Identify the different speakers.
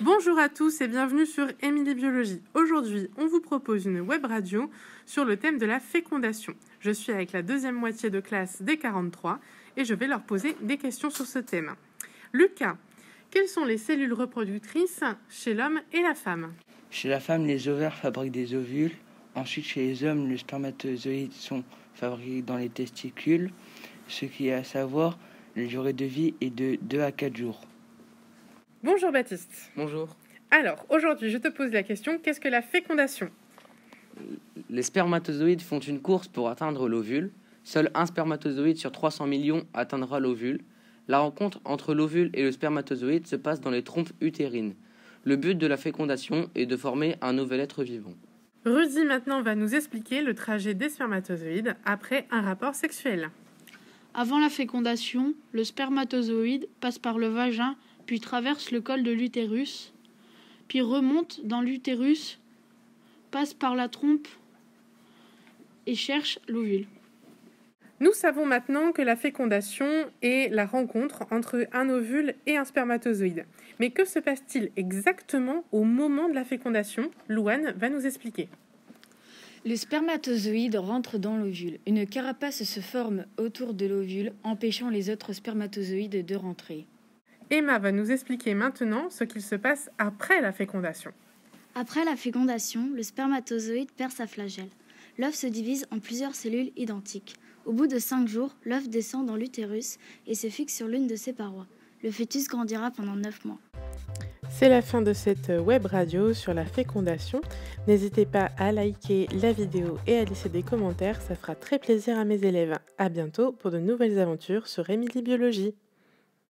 Speaker 1: Bonjour à tous et bienvenue sur Émilie Biologie. Aujourd'hui, on vous propose une web radio sur le thème de la fécondation. Je suis avec la deuxième moitié de classe des 43 et je vais leur poser des questions sur ce thème. Lucas, quelles sont les cellules reproductrices chez l'homme et la femme
Speaker 2: Chez la femme, les ovaires fabriquent des ovules. Ensuite, chez les hommes, les spermatozoïdes sont fabriqués dans les testicules, ce qui est à savoir la durée de vie est de 2 à 4 jours.
Speaker 1: Bonjour Baptiste. Bonjour. Alors, aujourd'hui, je te pose la question, qu'est-ce que la fécondation Les
Speaker 3: spermatozoïdes font une course pour atteindre l'ovule. Seul un spermatozoïde sur 300 millions atteindra l'ovule. La rencontre entre l'ovule et le spermatozoïde se passe dans les trompes utérines. Le but de la fécondation est de former un nouvel être vivant.
Speaker 1: Rudy maintenant va nous expliquer le trajet des spermatozoïdes après un rapport sexuel. Avant la fécondation, le spermatozoïde passe par le vagin puis traverse le col de l'utérus, puis remonte dans l'utérus, passe par la trompe et cherche l'ovule. Nous savons maintenant que la fécondation est la rencontre entre un ovule et un spermatozoïde. Mais que se passe-t-il exactement au moment de la fécondation Louane va nous expliquer. Le spermatozoïde rentre dans l'ovule. Une carapace se forme autour de l'ovule, empêchant les autres spermatozoïdes de rentrer. Emma va nous expliquer maintenant ce qu'il se passe après la fécondation. Après la fécondation, le spermatozoïde perd sa flagelle.
Speaker 3: L'œuf se divise en plusieurs cellules identiques. Au bout de cinq jours, l'œuf descend dans l'utérus et se fixe sur l'une de ses parois. Le fœtus grandira pendant 9 mois.
Speaker 1: C'est la fin de cette web radio sur la fécondation. N'hésitez pas à liker la vidéo et à laisser des commentaires, ça fera très plaisir à mes élèves. À bientôt pour de nouvelles aventures sur Emily Biologie.